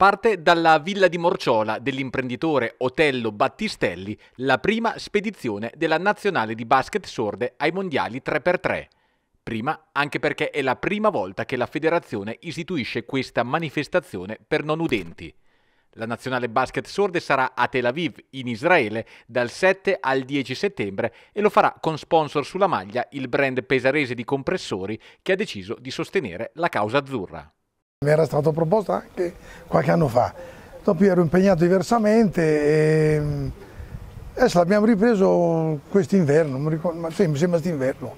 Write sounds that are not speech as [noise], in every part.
parte dalla villa di Morciola dell'imprenditore Otello Battistelli la prima spedizione della nazionale di basket sorde ai mondiali 3x3. Prima anche perché è la prima volta che la federazione istituisce questa manifestazione per non udenti. La nazionale basket sorde sarà a Tel Aviv, in Israele, dal 7 al 10 settembre e lo farà con sponsor sulla maglia il brand pesarese di compressori che ha deciso di sostenere la causa azzurra. Mi era stato proposto anche qualche anno fa, dopo ero impegnato diversamente e mm, adesso l'abbiamo ripreso quest'inverno, mi, ricordo, ma sì, mi sembra quest'inverno.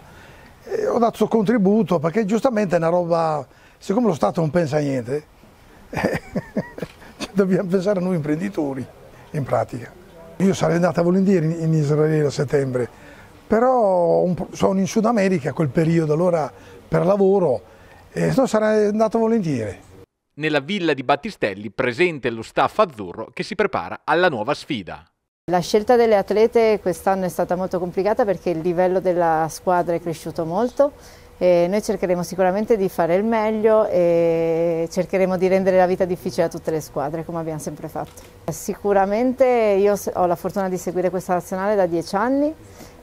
Ho dato il contributo perché giustamente è una roba, siccome lo Stato non pensa a niente, eh, [laughs] dobbiamo pensare a noi imprenditori in pratica. Io sarei andata volentieri in Israele a settembre, però sono in Sud America a quel periodo, allora per lavoro e eh, no, sarei andato volentieri. Nella villa di Battistelli presente lo staff azzurro che si prepara alla nuova sfida. La scelta delle atlete quest'anno è stata molto complicata perché il livello della squadra è cresciuto molto e noi cercheremo sicuramente di fare il meglio e cercheremo di rendere la vita difficile a tutte le squadre come abbiamo sempre fatto. Sicuramente io ho la fortuna di seguire questa nazionale da dieci anni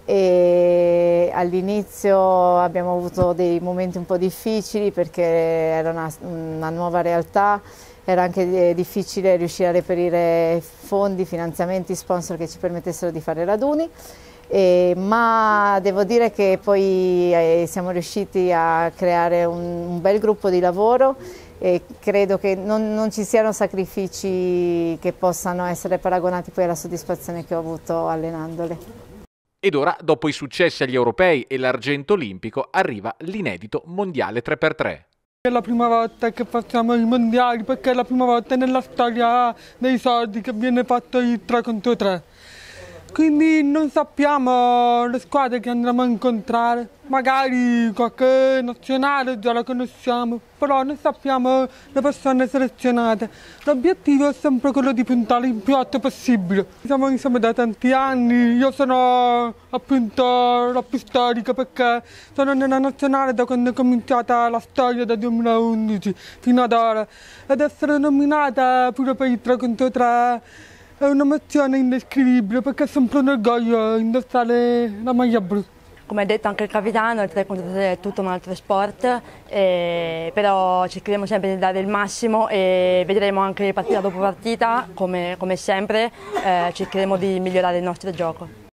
e all'inizio abbiamo avuto dei momenti un po' difficili perché era una, una nuova realtà, era anche eh, difficile riuscire a reperire fondi, finanziamenti, sponsor che ci permettessero di fare raduni. Eh, ma devo dire che poi eh, siamo riusciti a creare un, un, bel gruppo di lavoro e credo che non, non, ci siano sacrifici che possano essere paragonati poi alla soddisfazione che ho avuto allenandole. Ed ora, dopo i successi agli europei e l'argento olimpico, arriva l'inedito mondiale 3x3. È la prima volta che facciamo i mondiali perché è la prima volta nella storia dei soldi che viene fatto il 3 contro 3. Quindi non sappiamo le squadre che andremo a incontrare. Magari qualche nazionale già la conosciamo, però non sappiamo le persone selezionate. L'obiettivo è sempre quello di puntare il più alto possibile. Siamo insieme da tanti anni, io sono appunto la più storica perché sono nella nazionale da quando è cominciata la storia dal 2011 fino ad ora. Ed essere nominata pure per il 3 contro 3 è un'emozione indescrivibile perché è sempre un orgoglio indossare la maglia blu. Come ha detto anche il capitano, il 3 contro è tutto un altro sport, eh, però cercheremo sempre di dare il massimo e vedremo anche partita dopo partita, come, come sempre, eh, cercheremo di migliorare il nostro gioco.